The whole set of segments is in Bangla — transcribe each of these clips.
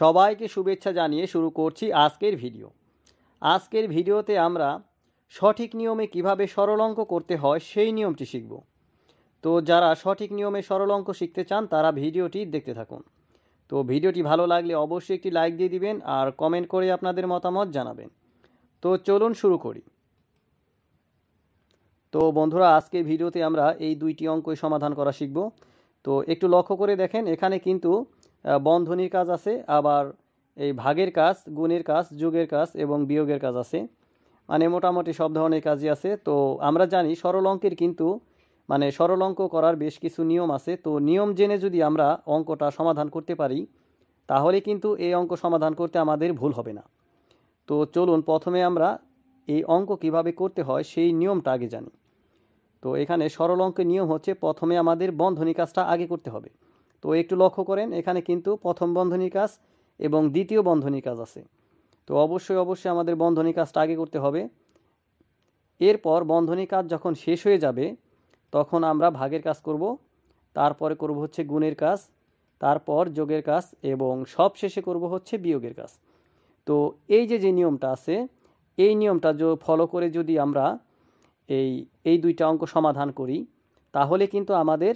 সবাইকে শুভেচ্ছা জানিয়ে শুরু করছি আজকের ভিডিও আজকের ভিডিওতে আমরা সঠিক নিয়মে কিভাবে অঙ্ক করতে হয় সেই নিয়মটি শিখব তো যারা সঠিক নিয়মে সরল অঙ্ক শিখতে চান তারা ভিডিওটি দেখতে থাকুন তো ভিডিওটি ভালো লাগলে অবশ্যই একটি লাইক দিয়ে দিবেন আর কমেন্ট করে আপনাদের মতামত জানাবেন তো চলুন শুরু করি তো বন্ধুরা আজকের ভিডিওতে আমরা এই দুইটি অঙ্কই সমাধান করা শিখব তো একটু লক্ষ্য করে দেখেন এখানে কিন্তু বন্ধনীর কাজ আছে আবার এই ভাগের কাজ গুণের কাজ যুগের কাজ এবং বিয়োগের কাজ আছে মানে মোটামুটি সব ধরনের কাজই আছে তো আমরা জানি সরল অঙ্কের কিন্তু মানে সরল অঙ্ক করার বেশ কিছু নিয়ম আছে তো নিয়ম জেনে যদি আমরা অঙ্কটা সমাধান করতে পারি তাহলে কিন্তু এই অঙ্ক সমাধান করতে আমাদের ভুল হবে না তো চলুন প্রথমে আমরা এই অঙ্ক কিভাবে করতে হয় সেই নিয়মটা আগে জানি তো এখানে সরল অঙ্কের নিয়ম হচ্ছে প্রথমে আমাদের বন্ধনী কাজটা আগে করতে হবে তো একটু লক্ষ্য করেন এখানে কিন্তু প্রথম বন্ধনী কাজ এবং দ্বিতীয় বন্ধনী কাজ আছে তো অবশ্যই অবশ্যই আমাদের বন্ধনী কাজটা আগে করতে হবে এরপর বন্ধনী কাজ যখন শেষ হয়ে যাবে তখন আমরা ভাগের কাজ করব তারপরে করব হচ্ছে গুণের কাজ তারপর যোগের কাজ এবং সব শেষে করব হচ্ছে বিয়োগের কাজ তো এই যে যে নিয়মটা আছে এই নিয়মটা ফলো করে যদি আমরা এই এই দুইটা অঙ্ক সমাধান করি তাহলে কিন্তু আমাদের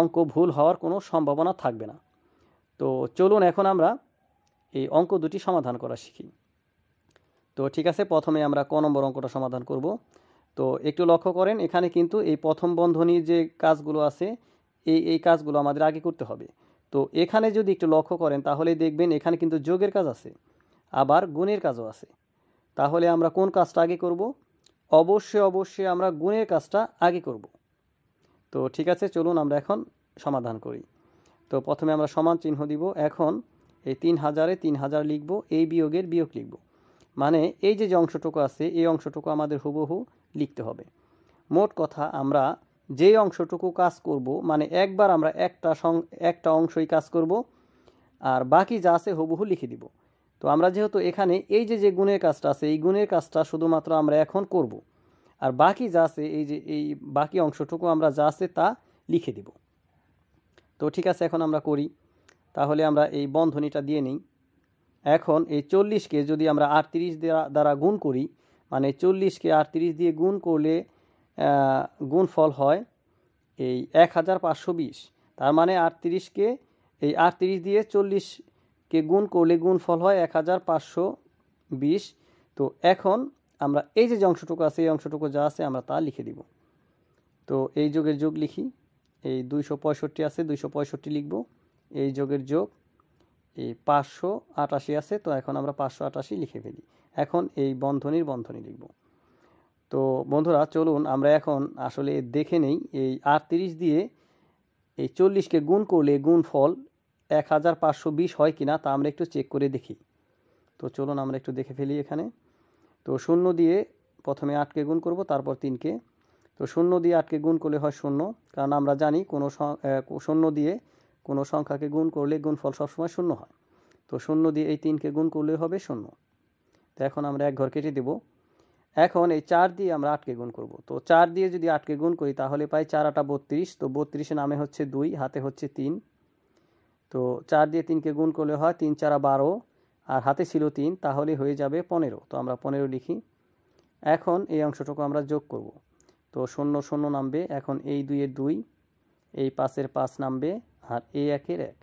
অঙ্ক ভুল হওয়ার কোনো সম্ভাবনা থাকবে না তো চলুন এখন আমরা এই অঙ্ক দুটি সমাধান করা শিখি তো ঠিক আছে প্রথমে আমরা ক নম্বর অঙ্কটা সমাধান করব তো একটু লক্ষ্য করেন এখানে কিন্তু এই প্রথম বন্ধনীর যে কাজগুলো আছে এই এই কাজগুলো আমাদের আগে করতে হবে তো এখানে যদি একটু লক্ষ্য করেন তাহলে দেখবেন এখানে কিন্তু যোগের কাজ আছে আবার গুণের কাজও আছে তাহলে আমরা কোন কাজটা আগে করব অবশ্যই অবশ্যই আমরা গুণের কাজটা আগে করব তো ঠিক আছে চলুন আমরা এখন সমাধান করি তো প্রথমে আমরা সমান চিহ্ন দিব এখন এই তিন হাজারে তিন হাজার লিখব এই বিয়োগের বিয়োগ লিখব মানে এই যে যে অংশটুকু আছে এই অংশটুকু আমাদের হুবহু লিখতে হবে মোট কথা আমরা যে অংশটুকু কাজ করব মানে একবার আমরা একটা সং একটা অংশই কাজ করব আর বাকি যা আছে হুবহু লিখে দিব তো আমরা যেহেতু এখানে এই যে যে গুণের কাজটা আছে এই গুণের কাজটা শুধুমাত্র আমরা এখন করবো আর বাকি যা আছে এই যে এই বাকি অংশটুকু আমরা যা আছে তা লিখে দিব তো ঠিক আছে এখন আমরা করি তাহলে আমরা এই বন্ধনীটা দিয়ে নিই এখন এই চল্লিশকে যদি আমরা আটত্রিশ দ্বারা গুণ করি মানে চল্লিশকে আটত্রিশ দিয়ে গুণ করলে গুণফল হয় এই এক হাজার পাঁচশো বিশ তার মানে আটত্রিশকে এই আটত্রিশ দিয়ে চল্লিশকে গুণ করলে গুণফল হয় এক হাজার পাঁচশো বিশ তো এখন আমরা এই যে অংশটুকু আছে এই অংশটুকু যা আছে আমরা তা লিখে দিব তো এই যোগের যোগ লিখি এই দুইশো পঁয়ষট্টি আছে দুইশো পঁয়ষট্টি লিখব এই যোগের যোগ এই পাঁচশো আটাশি আছে তো এখন আমরা পাঁচশো আটাশি লিখে ফেলি এখন এই বন্ধনীর বন্ধনী লিখব তো বন্ধুরা চলুন আমরা এখন আসলে দেখে নেই এই আটত্রিশ দিয়ে এই চল্লিশকে গুণ করলে গুণ ফল এক হাজার পাঁচশো বিশ হয় কিনা তা আমরা একটু চেক করে দেখি তো চলুন আমরা একটু দেখে ফেলি এখানে তো শূন্য দিয়ে প্রথমে আটকে গুণ করব তারপর তিনকে তো শূন্য দিয়ে আটকে গুণ করলে হয় শূন্য কারণ আমরা জানি কোনো শূন্য দিয়ে কোনো সংখ্যাকে গুণ করলে গুণফল সবসময় শূন্য হয় তো শূন্য দিয়ে এই তিনকে গুণ করলে হবে শূন্য তো এখন আমরা এক ঘর কেটে দেব এখন এই চার দিয়ে আমরা আটকে গুণ করব তো চার দিয়ে যদি আটকে গুণ করি তাহলে পাই চার আটা বত্রিশ তো বত্রিশে নামে হচ্ছে দুই হাতে হচ্ছে তিন তো চার দিয়ে তিনকে গুণ করলে হয় তিন চারা বারো আর হাতে ছিল তিন তাহলে হয়ে যাবে পনেরো তো আমরা পনেরো লিখি এখন এই অংশটুকু আমরা যোগ করব তো শূন্য শূন্য নামবে এখন এই দুইয়ের দুই এই পাঁচের পাঁচ নামবে আর এই একের এক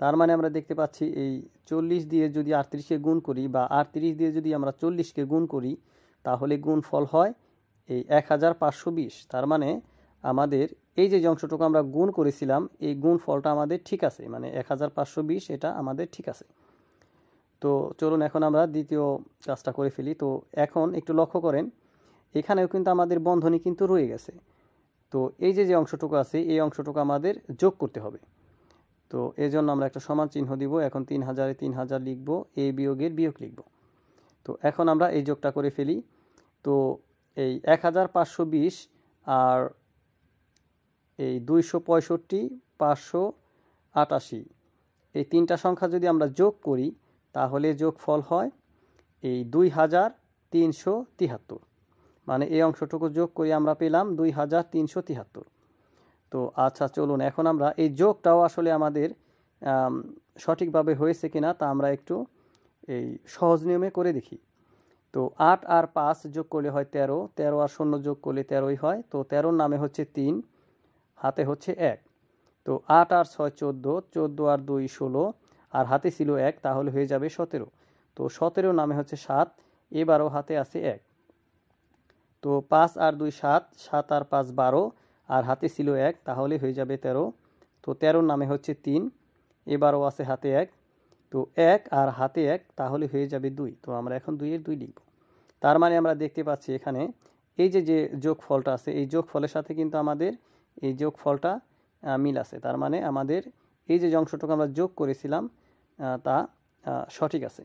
তার মানে আমরা দেখতে পাচ্ছি এই চল্লিশ দিয়ে যদি আটত্রিশকে গুণ করি বা আটত্রিশ দিয়ে যদি আমরা চল্লিশকে গুণ করি তাহলে গুণ ফল হয় এই এক হাজার পাঁচশো বিশ তার মানে আমাদের এই যে অংশটুকু আমরা গুণ করেছিলাম এই গুণ ফলটা আমাদের ঠিক আছে মানে এক হাজার পাঁচশো বিশ এটা আমাদের ঠিক আছে তো চলুন এখন আমরা দ্বিতীয় কাজটা করে ফেলি তো এখন একটু লক্ষ্য করেন এখানেও কিন্তু আমাদের বন্ধনী কিন্তু রয়ে গেছে তো এই যে যে অংশটুকু আছে এই অংশটুকু আমাদের যোগ করতে হবে তো এই জন্য আমরা একটা সমান চিহ্ন দিব এখন তিন হাজারে তিন হাজার লিখব এই বিয়োগের বিয়োগ লিখব তো এখন আমরা এই যোগটা করে ফেলি তো এই এক হাজার পাঁচশো বিশ আর এই দুইশো পঁয়ষট্টি পাঁচশো আটাশি এই তিনটা সংখ্যা যদি আমরা যোগ করি তাহলে যোগফল হয় এই দুই হাজার তিনশো তিয়াত্তর মানে এই অংশটুকু যোগ করে আমরা পেলাম দুই হাজার তিনশো তিয়াত্তর তো আচ্ছা চলুন এখন আমরা এই যোগটাও আসলে আমাদের সঠিকভাবে হয়েছে কিনা তা আমরা একটু এই সহজ নিয়মে করে দেখি তো আট আর পাঁচ যোগ করলে হয় তেরো তেরো আর শূন্য যোগ করলে তেরোই হয় তো তেরোর নামে হচ্ছে তিন হাতে হচ্ছে এক তো আট আর ছয় চোদ্দো চোদ্দো আর দুই ষোলো আর হাতে ছিল এক তাহলে হয়ে যাবে সতেরো তো সতেরো নামে হচ্ছে সাত এবারও হাতে আছে এক তো পাঁচ আর দুই সাত সাত আর পাঁচ বারো আর হাতে ছিল এক তাহলে হয়ে যাবে তেরো তো তেরো নামে হচ্ছে তিন এবারও আছে হাতে এক তো এক আর হাতে এক তাহলে হয়ে যাবে দুই তো আমরা এখন দুইয়ের দুই লিখব তার মানে আমরা দেখতে পাচ্ছি এখানে এই যে যে যোগ ফলটা আছে এই যোগ ফলের সাথে কিন্তু আমাদের এই যোগ ফলটা মিল আছে তার মানে আমাদের এই যে অংশটুকু আমরা যোগ করেছিলাম তা সঠিক আছে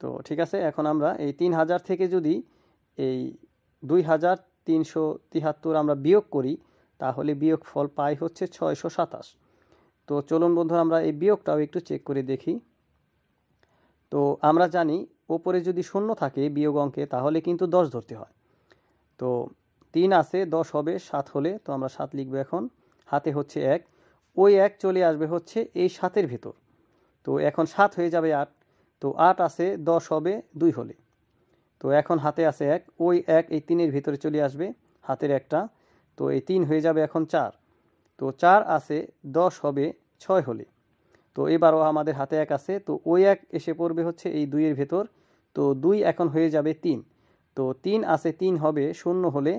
তো ঠিক আছে এখন আমরা এই তিন হাজার থেকে যদি এই দুই হাজার তিনশো তিহাত্তর আমরা বিয়োগ করি তাহলে বিয়োগ ফল পাই হচ্ছে ছয়শো সাতাশ তো চলুন বন্ধু আমরা এই বিয়োগটাও একটু চেক করে দেখি তো আমরা জানি ওপরে যদি শূন্য থাকে বিয়োগ অঙ্কে তাহলে কিন্তু দশ ধরতে হয় তো তিন আছে দশ হবে সাত হলে তো আমরা সাত লিখবো এখন হাতে হচ্ছে এক ওই এক চলে আসবে হচ্ছে এই সাতের ভেতর তো এখন সাত হয়ে যাবে আট তো আট আছে দশ হবে দুই হলে তো এখন হাতে আছে এক ওই এক এই তিনের ভিতরে চলে আসবে হাতের একটা তো এই তিন হয়ে যাবে এখন চার তো চার আছে দশ হবে ছয় হলে তো এবারও আমাদের হাতে এক আছে তো ওই এক এসে পড়বে হচ্ছে এই দুইয়ের ভেতর তো দুই এখন হয়ে যাবে তিন তো তিন আছে তিন হবে শূন্য হলে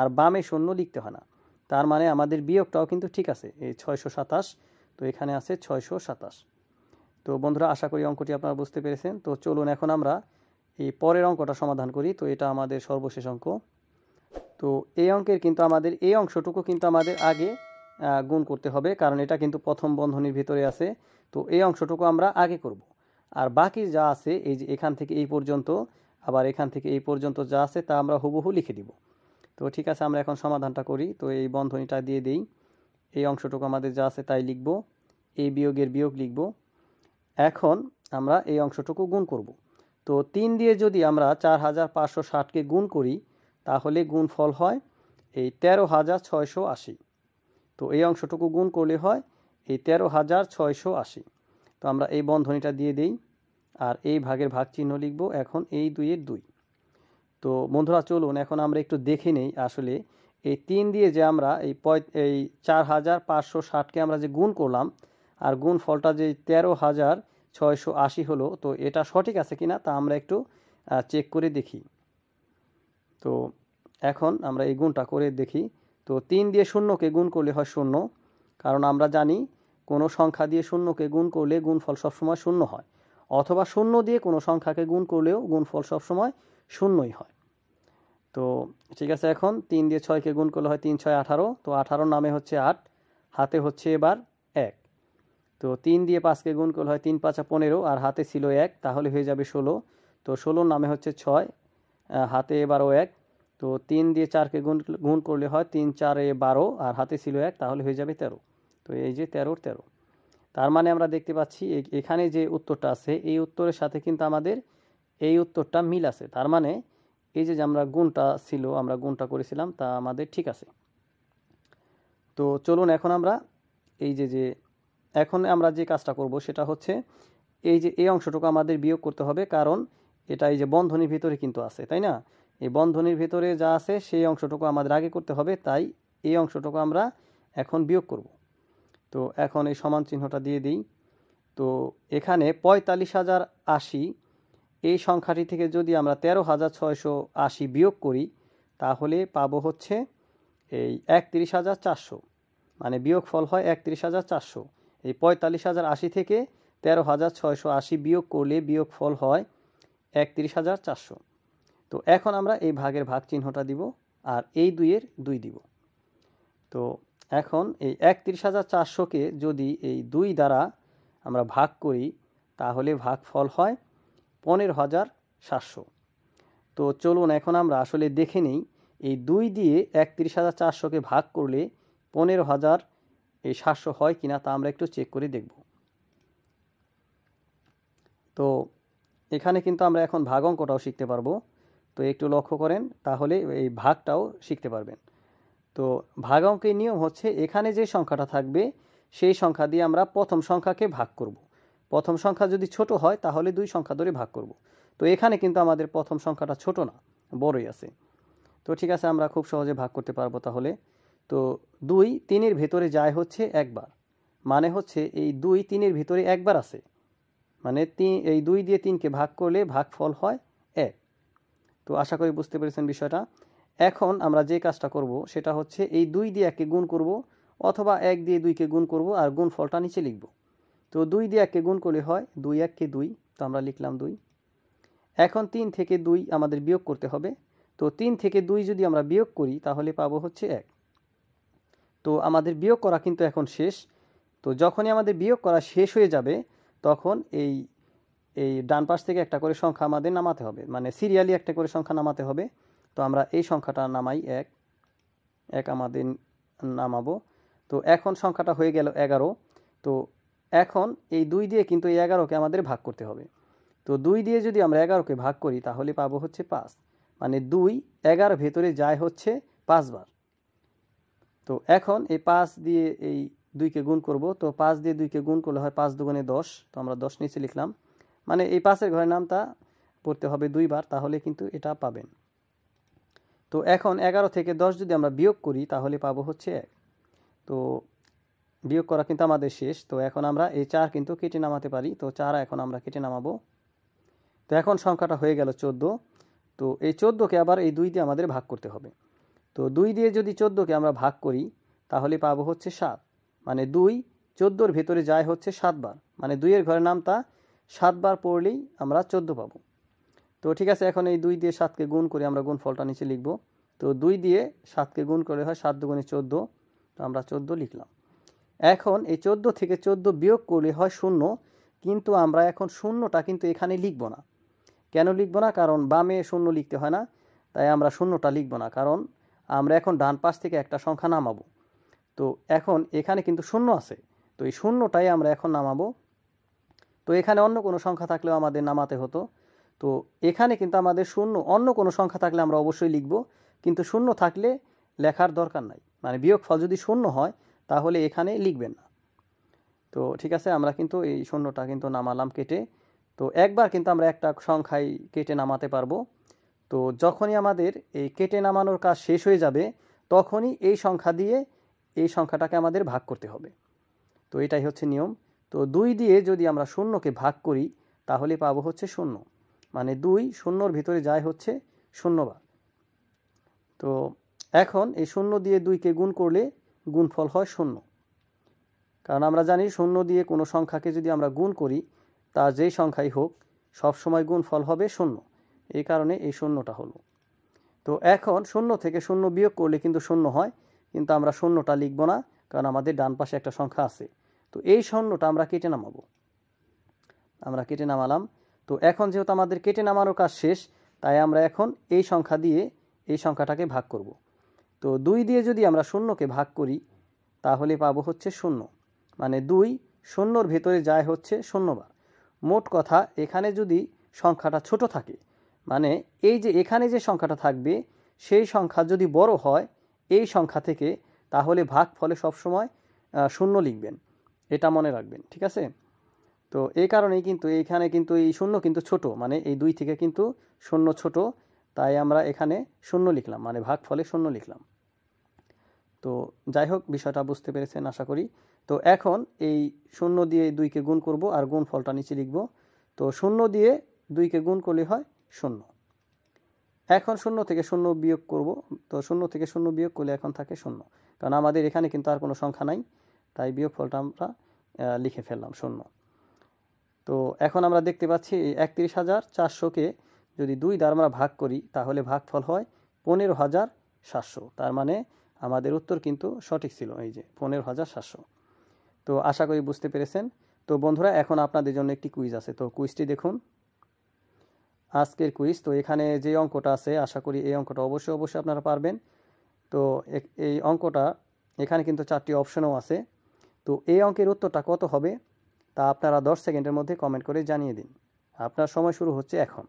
আর বামে শূন্য লিখতে হয় না তার মানে আমাদের বিয়োগটাও কিন্তু ঠিক আছে এই ছয়শো সাতাশ তো এখানে আছে ছয়শো সাতাশ তো বন্ধুরা আশা করি অঙ্কটি আপনারা বুঝতে পেরেছেন তো চলুন এখন আমরা এই পরের অঙ্কটা সমাধান করি তো এটা আমাদের সর্বশেষ অঙ্ক তো এই অঙ্কের কিন্তু আমাদের এই অংশটুকু কিন্তু আমাদের আগে গুণ করতে হবে কারণ এটা কিন্তু প্রথম বন্ধনীর ভিতরে আছে তো এই অংশটুকু আমরা আগে করব। আর বাকি যা আছে এই যে এখান থেকে এই পর্যন্ত আবার এখান থেকে এই পর্যন্ত যা আছে তা আমরা হুবহু লিখে দিব তো ঠিক আছে আমরা এখন সমাধানটা করি তো এই বন্ধনীটা দিয়ে দেই এই অংশটুকু আমাদের যা আছে তাই লিখব এই বিয়োগের বিয়োগ লিখবো এখন আমরা এই অংশটুকু গুণ করব তো তিন দিয়ে যদি আমরা চার হাজার পাঁচশো ষাটকে গুণ করি তাহলে গুণ ফল হয় এই তেরো হাজার ছয়শো আশি তো এই অংশটুকু গুণ করলে হয় এই তেরো হাজার ছয়শো আশি তো আমরা এই বন্ধনীটা দিয়ে দিই আর এই ভাগের ভাগ চিহ্ন লিখব এখন এই দুইয়ের দুই তো বন্ধুরা চলুন এখন আমরা একটু দেখে নেই আসলে এই তিন দিয়ে যে আমরা এই পয় এই চার হাজার পাঁচশো ষাটকে আমরা যে গুণ করলাম আর গুণ ফলটা যে তেরো হাজার ছয়শো আশি হলো তো এটা সঠিক আছে কিনা তা আমরা একটু চেক করে দেখি তো এখন আমরা এই গুণটা করে দেখি তো তিন দিয়ে শূন্যকে গুণ করলে হয় শূন্য কারণ আমরা জানি কোনো সংখ্যা দিয়ে শূন্যকে গুণ করলে গুণফল সবসময় শূন্য হয় অথবা শূন্য দিয়ে কোনো সংখ্যাকে গুণ করলেও গুণফল সবসময় শূন্যই হয় তো ঠিক আছে এখন তিন দিয়ে ছয়কে গুণ করলে হয় তিন ছয় আঠারো তো আঠারো নামে হচ্ছে আট হাতে হচ্ছে এবার তো তিন দিয়ে পাঁচকে গুণ করলে হয় তিন পাঁচা পনেরো আর হাতে ছিল এক তাহলে হয়ে যাবে ষোলো তো ষোলোর নামে হচ্ছে ছয় হাতে এবারও এক তো তিন দিয়ে চারকে গুণ গুণ করলে হয় তিন চারে বারো আর হাতে ছিল এক তাহলে হয়ে যাবে তেরো তো এই যে তেরোর তেরো তার মানে আমরা দেখতে পাচ্ছি এখানে যে উত্তরটা আছে এই উত্তরের সাথে কিন্তু আমাদের এই উত্তরটা মিল আছে তার মানে এই যে আমরা গুণটা ছিল আমরা গুণটা করেছিলাম তা আমাদের ঠিক আছে তো চলুন এখন আমরা এই যে যে এখন আমরা যে কাজটা করব সেটা হচ্ছে এই যে এই অংশটুকু আমাদের বিয়োগ করতে হবে কারণ এটা এই যে বন্ধনীর ভিতরে কিন্তু আছে তাই না এই বন্ধনীর ভিতরে যা আছে সেই অংশটুকু আমাদের আগে করতে হবে তাই এই অংশটুকু আমরা এখন বিয়োগ করব তো এখন এই সমান চিহ্নটা দিয়ে দিই তো এখানে পঁয়তাল্লিশ হাজার আশি এই সংখ্যাটি থেকে যদি আমরা তেরো হাজার ছয়শো আশি বিয়োগ করি তাহলে পাবো হচ্ছে এই একত্রিশ হাজার চারশো মানে বিয়োগ ফল হয় একত্রিশ হাজার চারশো এই পঁয়তাল্লিশ হাজার আশি থেকে তেরো হাজার ছয়শো আশি বিয়োগ করলে বিয়োগ ফল হয় একত্রিশ হাজার চারশো তো এখন আমরা এই ভাগের ভাগ চিহ্নটা দিব আর এই দুইয়ের দুই দিব তো এখন এই একত্রিশ হাজার চারশোকে যদি এই দুই দ্বারা আমরা ভাগ করি তাহলে ভাগ ফল হয় পনেরো হাজার সাতশো তো চলুন এখন আমরা আসলে দেখে নিই এই দুই দিয়ে একত্রিশ হাজার চারশোকে ভাগ করলে পনেরো হাজার এই শাস্য হয় কিনা তা আমরা একটু চেক করে দেখব তো এখানে কিন্তু আমরা এখন ভাগ অঙ্কটাও শিখতে পারবো তো একটু লক্ষ্য করেন তাহলে এই ভাগটাও শিখতে পারবেন তো ভাগ অঙ্কের নিয়ম হচ্ছে এখানে যে সংখ্যাটা থাকবে সেই সংখ্যা দিয়ে আমরা প্রথম সংখ্যাকে ভাগ করব। প্রথম সংখ্যা যদি ছোট হয় তাহলে দুই সংখ্যা ধরে ভাগ করব। তো এখানে কিন্তু আমাদের প্রথম সংখ্যাটা ছোট না বড়ই আছে তো ঠিক আছে আমরা খুব সহজে ভাগ করতে পারবো তাহলে তো দুই তিনের ভেতরে যায় হচ্ছে একবার মানে হচ্ছে এই দুই তিনের ভেতরে একবার আছে মানে তিন এই দুই দিয়ে তিনকে ভাগ করলে ভাগফল হয় এক তো আশা করি বুঝতে পেরেছেন বিষয়টা এখন আমরা যে কাজটা করব সেটা হচ্ছে এই দুই দিয়ে একে গুণ করব অথবা এক দিয়ে দুইকে গুণ করব আর গুণ ফলটা নিচে লিখব তো দুই দিয়ে একে গুণ করলে হয় দুই এককে দুই তো আমরা লিখলাম দুই এখন তিন থেকে দুই আমাদের বিয়োগ করতে হবে তো তিন থেকে দুই যদি আমরা বিয়োগ করি তাহলে পাবো হচ্ছে এক তো আমাদের বিয়োগ করা কিন্তু এখন শেষ তো যখনই আমাদের বিয়োগ করা শেষ হয়ে যাবে তখন এই এই ডান পাশ থেকে একটা করে সংখ্যা আমাদের নামাতে হবে মানে সিরিয়ালি একটা করে সংখ্যা নামাতে হবে তো আমরা এই সংখ্যাটা নামাই এক এক আমাদের নামাবো তো এখন সংখ্যাটা হয়ে গেল এগারো তো এখন এই দুই দিয়ে কিন্তু এই এগারোকে আমাদের ভাগ করতে হবে তো দুই দিয়ে যদি আমরা এগারোকে ভাগ করি তাহলে পাবো হচ্ছে পাঁচ মানে দুই এগারো ভেতরে যায় হচ্ছে পাঁচবার তো এখন এই পাঁচ দিয়ে এই দুইকে গুণ করব তো পাঁচ দিয়ে দুইকে গুণ করলে হয় পাঁচ দুগুণে দশ তো আমরা দশ নিচে লিখলাম মানে এই পাঁচের ঘরের নামটা পড়তে হবে দুইবার তাহলে কিন্তু এটা পাবেন তো এখন এগারো থেকে দশ যদি আমরা বিয়োগ করি তাহলে পাবো হচ্ছে এক তো বিয়োগ করা কিন্তু আমাদের শেষ তো এখন আমরা এই চার কিন্তু কেটে নামাতে পারি তো চার এখন আমরা কেটে নামাবো তো এখন সংখ্যাটা হয়ে গেল চোদ্দো তো এই চোদ্দোকে আবার এই দুই দিয়ে আমাদের ভাগ করতে হবে তো দুই দিয়ে যদি চোদ্দোকে আমরা ভাগ করি তাহলে পাবো হচ্ছে সাত মানে দুই চোদ্দোর ভেতরে যায় হচ্ছে সাতবার মানে দুইয়ের ঘরের নামটা সাতবার পড়লেই আমরা চোদ্দো পাবো তো ঠিক আছে এখন এই দুই দিয়ে সাতকে গুণ করে আমরা গুণ ফলটা নিচে লিখব তো দুই দিয়ে সাতকে গুণ করে হয় সাত দুগুণে চোদ্দো তো আমরা চোদ্দো লিখলাম এখন এই চোদ্দো থেকে চোদ্দো বিয়োগ করলে হয় শূন্য কিন্তু আমরা এখন শূন্যটা কিন্তু এখানে লিখব না কেন লিখব না কারণ বামে শূন্য লিখতে হয় না তাই আমরা শূন্যটা লিখব না কারণ আমরা এখন ডান পাশ থেকে একটা সংখ্যা নামাবো তো এখন এখানে কিন্তু শূন্য আছে তো এই শূন্যটাই আমরা এখন নামাবো তো এখানে অন্য কোনো সংখ্যা থাকলেও আমাদের নামাতে হতো তো এখানে কিন্তু আমাদের শূন্য অন্য কোনো সংখ্যা থাকলে আমরা অবশ্যই লিখব কিন্তু শূন্য থাকলে লেখার দরকার নাই মানে বিয়োগফল যদি শূন্য হয় তাহলে এখানে লিখবেন না তো ঠিক আছে আমরা কিন্তু এই শূন্যটা কিন্তু নামালাম কেটে তো একবার কিন্তু আমরা একটা সংখ্যায় কেটে নামাতে পারবো তো যখনই আমাদের এই কেটে নামানোর কাজ শেষ হয়ে যাবে তখনই এই সংখ্যা দিয়ে এই সংখ্যাটাকে আমাদের ভাগ করতে হবে তো এটাই হচ্ছে নিয়ম তো দুই দিয়ে যদি আমরা শূন্যকে ভাগ করি তাহলে পাবো হচ্ছে শূন্য মানে দুই শূন্যর ভিতরে যায় হচ্ছে শূন্যবার তো এখন এই শূন্য দিয়ে দুইকে গুণ করলে গুণফল হয় শূন্য কারণ আমরা জানি শূন্য দিয়ে কোনো সংখ্যাকে যদি আমরা গুণ করি তা যেই সংখ্যাই হোক সবসময় গুণফল হবে শূন্য এই কারণে এই শূন্যটা হলো তো এখন শূন্য থেকে শূন্য বিয়োগ করলে কিন্তু শূন্য হয় কিন্তু আমরা শূন্যটা লিখব না কারণ আমাদের ডান পাশে একটা সংখ্যা আছে তো এই শূন্যটা আমরা কেটে নামাবো আমরা কেটে নামালাম তো এখন যেহেতু আমাদের কেটে নামানোর কাজ শেষ তাই আমরা এখন এই সংখ্যা দিয়ে এই সংখ্যাটাকে ভাগ করব তো দুই দিয়ে যদি আমরা শূন্যকে ভাগ করি তাহলে পাবো হচ্ছে শূন্য মানে দুই শূন্যর ভেতরে যায় হচ্ছে শূন্যবার মোট কথা এখানে যদি সংখ্যাটা ছোট থাকে মানে এই যে এখানে যে সংখ্যাটা থাকবে সেই সংখ্যা যদি বড় হয় এই সংখ্যা থেকে তাহলে ভাগ ফলে সবসময় শূন্য লিখবেন এটা মনে রাখবেন ঠিক আছে তো এই কারণেই কিন্তু এইখানে কিন্তু এই শূন্য কিন্তু ছোট মানে এই দুই থেকে কিন্তু শূন্য ছোট তাই আমরা এখানে শূন্য লিখলাম মানে ভাগ ফলে শূন্য লিখলাম তো যাই হোক বিষয়টা বুঝতে পেরেছেন আশা করি তো এখন এই শূন্য দিয়ে দুইকে গুণ করব আর গুণ ফলটা নিচে লিখব তো শূন্য দিয়ে দুইকে গুণ করলে হয় শূন্য এখন শূন্য থেকে শূন্য বিয়োগ করব তো শূন্য থেকে শূন্য বিয়োগ করলে এখন থাকে শূন্য কারণ আমাদের এখানে কিন্তু আর কোনো সংখ্যা নাই তাই বিয়োগ ফলটা আমরা লিখে ফেললাম শূন্য তো এখন আমরা দেখতে পাচ্ছি একত্রিশ হাজার চারশোকে যদি দুই দ্বারা আমরা ভাগ করি তাহলে ভাগফল হয় পনেরো হাজার সাতশো তার মানে আমাদের উত্তর কিন্তু সঠিক ছিল এই যে পনেরো হাজার সাতশো তো আশা করি বুঝতে পেরেছেন তো বন্ধুরা এখন আপনাদের জন্য একটি কুইজ আছে তো কুইজটি দেখুন আজকের কুইজ তো এখানে যে অঙ্কটা আছে আশা করি এই অঙ্কটা অবশ্যই অবশ্যই আপনারা পারবেন তো এই অঙ্কটা এখানে কিন্তু চারটি অপশনও আছে তো এই অঙ্কের উত্তরটা কত হবে তা আপনারা দশ সেকেন্ডের মধ্যে কমেন্ট করে জানিয়ে দিন আপনার সময় শুরু হচ্ছে এখন